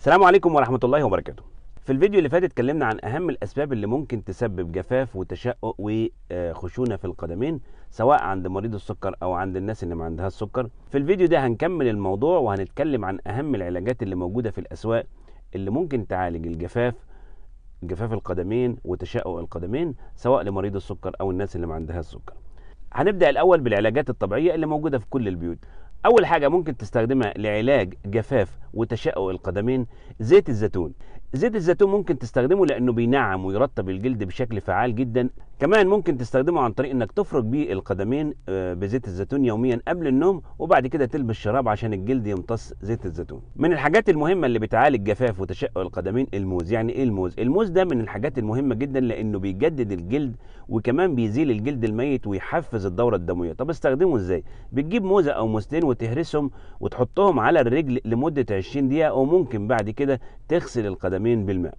السلام عليكم ورحمة الله وبركاته في الفيديو اللي فات اتكلمنا عن أهم الأسباب اللي ممكن تسبب جفاف وتشقق وخشونة في القدمين سواء عند مريض السكر أو عند الناس اللي ما عندهاش سكر في الفيديو ده هنكمل الموضوع وهنتكلم عن أهم العلاجات اللي موجودة في الأسواق اللي ممكن تعالج الجفاف جفاف القدمين وتشقق القدمين سواء لمريض السكر أو الناس اللي ما عندهاش سكر هنبدأ الأول بالعلاجات الطبيعية اللي موجودة في كل البيوت أول حاجة ممكن تستخدمها لعلاج جفاف وتشقق القدمين زيت الزيتون زيت الزيتون ممكن تستخدمه لانه بينعم ويرطب الجلد بشكل فعال جدا كمان ممكن تستخدمه عن طريق انك تفرك بيه القدمين آه، بزيت الزيتون يوميا قبل النوم وبعد كده تلبس شراب عشان الجلد يمتص زيت الزيتون من الحاجات المهمه اللي بتعالج جفاف وتشقق القدمين الموز يعني ايه الموز الموز ده من الحاجات المهمه جدا لانه بيجدد الجلد وكمان بيزيل الجلد الميت ويحفز الدوره الدمويه طب استخدمه ازاي بتجيب موزه او موزتين وتهرسهم وتحطهم على الرجل لمده 20 دقيقه وممكن بعد كده تغسل القدمين بالماء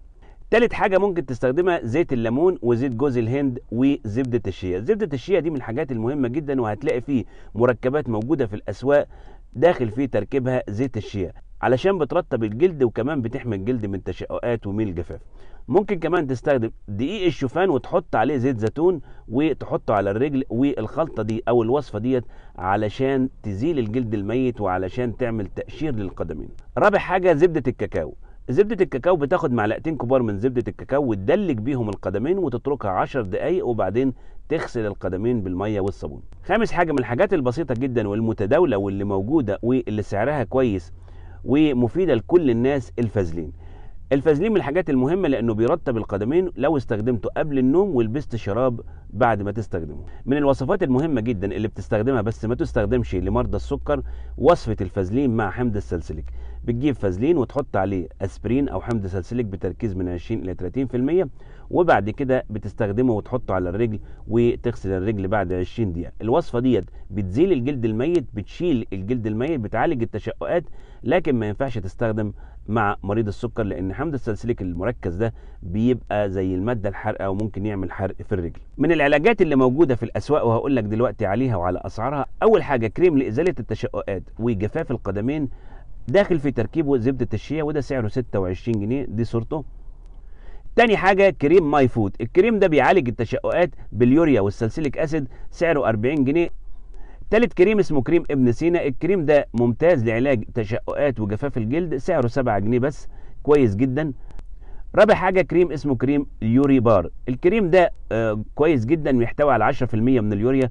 تالت حاجة ممكن تستخدمها زيت الليمون وزيت جوز الهند وزبدة الشيا زبدة الشيا دي من الحاجات المهمة جدا وهتلاقي فيه مركبات موجودة في الأسواق داخل فيه تركيبها زيت الشيا علشان بترطب الجلد وكمان بتحمي الجلد من تشققات وميل الجفاف ممكن كمان تستخدم دقيق الشوفان وتحط عليه زيت زيتون وتحطه على الرجل والخلطه دي او الوصفه ديت علشان تزيل الجلد الميت وعلشان تعمل تقشير للقدمين رابع حاجه زبده الكاكاو زبدة الكاكاو بتاخد معلقتين كبار من زبدة الكاكاو وتدلك بيهم القدمين وتتركها 10 دقايق وبعدين تغسل القدمين بالمية والصابون خامس حاجة من الحاجات البسيطة جدا والمتداولة واللي موجودة واللي سعرها كويس ومفيدة لكل الناس الفازلين الفازلين من الحاجات المهمة لأنه بيرطب القدمين لو استخدمته قبل النوم ولبست شراب بعد ما تستخدمه من الوصفات المهمة جدا اللي بتستخدمها بس ما تستخدمش لمرضى السكر وصفة الفازلين مع حمض السلسلك بتجيب فازلين وتحط عليه اسبرين او حمض سلسلك بتركيز من 20 الى 30% وبعد كده بتستخدمه وتحطه على الرجل وتغسل الرجل بعد 20 دقيقه الوصفه ديت بتزيل الجلد الميت بتشيل الجلد الميت بتعالج التشققات لكن ما ينفعش تستخدم مع مريض السكر لان حمض السلسلك المركز ده بيبقى زي الماده الحرقه وممكن يعمل حرق في الرجل من العلاجات اللي موجوده في الاسواق وهقول لك دلوقتي عليها وعلى اسعارها اول حاجه كريم لازاله التشققات وجفاف القدمين داخل في تركيبه زبده الشيا وده سعره 26 جنيه دي صورته تاني حاجه كريم ماي فود الكريم ده بيعالج التشققات باليوريا والسلسليك اسيد سعره 40 جنيه تالت كريم اسمه كريم ابن سينا الكريم ده ممتاز لعلاج تشققات وجفاف الجلد سعره 7 جنيه بس كويس جدا رابع حاجة كريم اسمه كريم يوري بار الكريم ده آه كويس جدا بيحتوي على 10% من اليوريا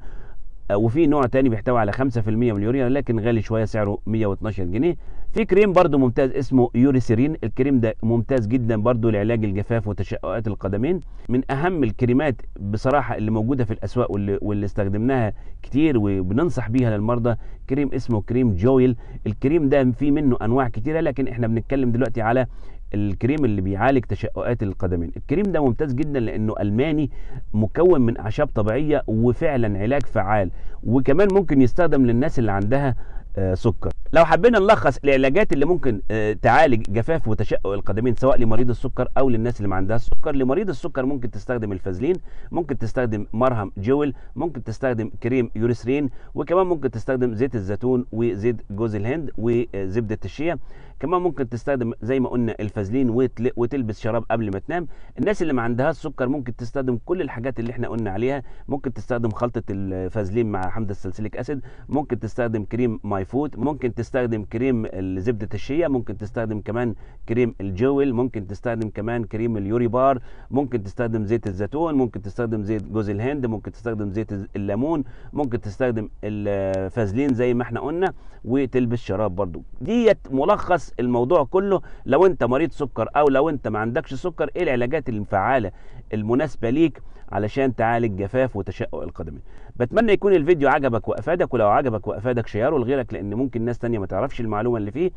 آه، وفي نوع تاني بيحتوي على 5% من اليوريا لكن غالي شويه سعره 112 جنيه في كريم برده ممتاز اسمه يوريسيرين الكريم ده ممتاز جدا برده لعلاج الجفاف وتشققات القدمين من اهم الكريمات بصراحه اللي موجوده في الاسواق واللي, واللي استخدمناها كتير وبننصح بيها للمرضى كريم اسمه كريم جويل الكريم ده في منه انواع كتيره لكن احنا بنتكلم دلوقتي على الكريم اللي بيعالج تشققات القدمين الكريم ده ممتاز جدا لانه الماني مكون من اعشاب طبيعيه وفعلا علاج فعال وكمان ممكن يستخدم للناس اللي عندها آه، سكر لو حبينا نلخص العلاجات اللي ممكن آه، تعالج جفاف وتشقق القدمين سواء لمريض السكر او للناس اللي ما عندها سكر لمريض السكر ممكن تستخدم الفازلين ممكن تستخدم مرهم جويل ممكن تستخدم كريم يوريسرين وكمان ممكن تستخدم زيت الزيتون وزيت جوز الهند وزبده الشيا كمان ممكن تستخدم زي ما قلنا الفازلين وتلبس شراب قبل ما تنام الناس اللي ما عندهاش سكر ممكن تستخدم كل الحاجات اللي احنا قلنا عليها ممكن تستخدم خلطه الفازلين مع حمض السلسليك اسيد ممكن تستخدم كريم ماي فود ممكن تستخدم كريم زبده الشيا ممكن تستخدم كمان كريم الجويل ممكن تستخدم كمان كريم اليوري بار ممكن تستخدم زيت الزيتون ممكن تستخدم زيت جوز الهند ممكن تستخدم زيت الليمون ممكن تستخدم الفازلين زي ما احنا قلنا وتلبس شراب برضو ديت ملخص الموضوع كله لو انت مريض سكر او لو انت ما عندكش سكر ايه العلاجات الفعاله المناسبه ليك علشان تعالج جفاف وتشقق القدمين بتمنى يكون الفيديو عجبك وافادك ولو عجبك وافادك شيره لغيرك لان ممكن ناس تانية ما تعرفش المعلومه اللي فيه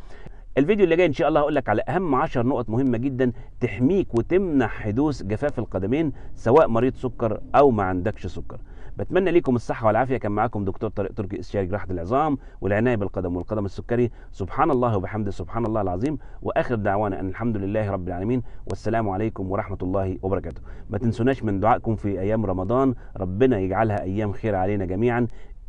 الفيديو اللي جاي ان شاء الله هقول لك على اهم 10 نقط مهمه جدا تحميك وتمنع حدوث جفاف القدمين سواء مريض سكر او ما عندكش سكر بتمنى لكم الصحه والعافيه كان معاكم دكتور طارق تركي استشاري جراحه العظام والعنايه بالقدم والقدم السكري سبحان الله وبحمده سبحان الله العظيم واخر دعوانا ان الحمد لله رب العالمين والسلام عليكم ورحمه الله وبركاته ما تنسوناش من دعائكم في ايام رمضان ربنا يجعلها ايام خير علينا جميعا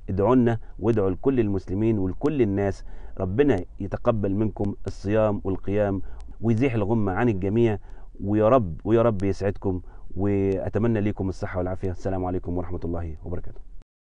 ادعوا لنا وادعوا لكل المسلمين ولكل الناس ربنا يتقبل منكم الصيام والقيام ويزيح الغمة عن الجميع ويا رب ويا رب يسعدكم واتمنى ليكم الصحه والعافيه السلام عليكم ورحمه الله وبركاته